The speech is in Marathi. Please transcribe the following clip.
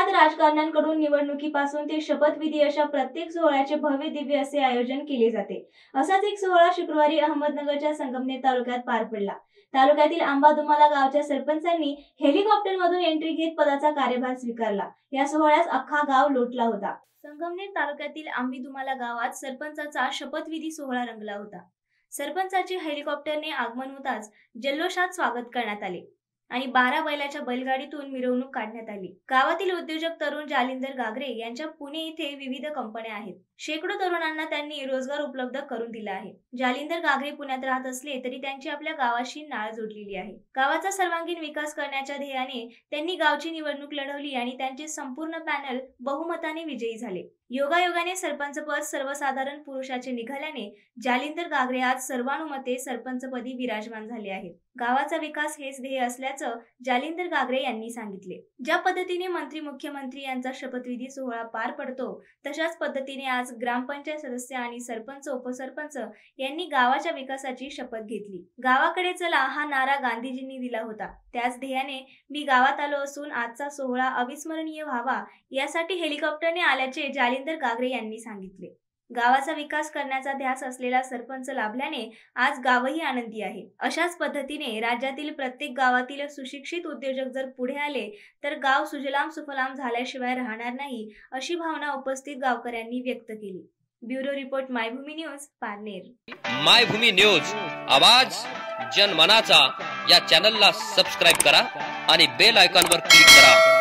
देशात राजकारण्यांकडून निवडणुकीपासून ते शपथविधी अशा प्रत्येक सोहळ्याचे भव्य दिव्य असे आयोजन केले जाते असाच एक सोहळा शुक्रवारी अहमदनगरच्या संगमनेर तालुक्यात पार पडला तालुक्यातील आंबा दुमाला गावच्या सरपंचांनी हेलिकॉप्टरमधून एंट्री घेत पदाचा कार्यभार स्वीकारला या सोहळ्यास अख्खा गाव लोटला होता संगमनेर तालुक्यातील आंबी गावात सरपंचाचा शपथविधी सोहळा रंगला होता सरपंचाचे हेलिकॉप्टरने आगमन होताच जल्लोषात स्वागत करण्यात आले आणि बारा बैलाच्या बैलगाडीतून मिरवणूक काढण्यात आली गावातील उद्योजक तरुण जालिंदर गागरे यांच्या पुणे इथे विविध कंपन्या आहेत शेकडो तरुणांना त्यांनी रोजगार उपलब्ध करून दिला आहे जालिंदर गागरे पुण्यात राहत असले तरी त्यांची आपल्या गावाशी नाळ जोडलेली आहे गावाचा सर्वांगीण विकास करण्याच्या ध्येयाने त्यांनी गावची निवडणूक लढवली आणि त्यांचे संपूर्ण पॅनल बहुमताने विजयी झाले योगायोगाने सरपंच पद सर्वसाधारण पुरुषाचे निघाल्याने जालिंदर गागरे आज सर्वानुमते सरपंचपदी विराजमान झाले आहेत गावाचा विकास हेच ध्येय असल्याचं जालिंदर गागरे यांनी सांगितले ज्या पद्धतीने मंत्री मुख्यमंत्री यांचा शपथविधी सोहळा पार पडतो तशाच पद्धतीने आज ग्रामपंचायत सदस्य आणि सरपंच उपसरपंच यांनी गावाच्या विकासाची शपथ घेतली गावाकडे चला हा नारा गांधीजींनी दिला होता त्याच ध्येयाने मी गावात आलो असून आजचा सोहळा अविस्मरणीय व्हावा यासाठी हेलिकॉप्टरने आल्याचे जालिंदर गागरे यांनी सांगितले गावाचा विकास करण्याचा ध्यास असलेला सरपंच लाभल्याने आज गावही आनंदी आहे अशाच पद्धतीने राज्यातील प्रत्येक गावातील सुशिक्षित उद्योजक जर पुढे आले तर गाव सुजलाम सुफलाम झाल्याशिवाय राहणार नाही अशी भावना उपस्थित गावकऱ्यांनी व्यक्त केली bureau report Maybhumi news Parner Maybhumi news आवाज जनमनाचा या चॅनलला सबस्क्राईब करा आणि बेल आयकॉनवर क्लिक करा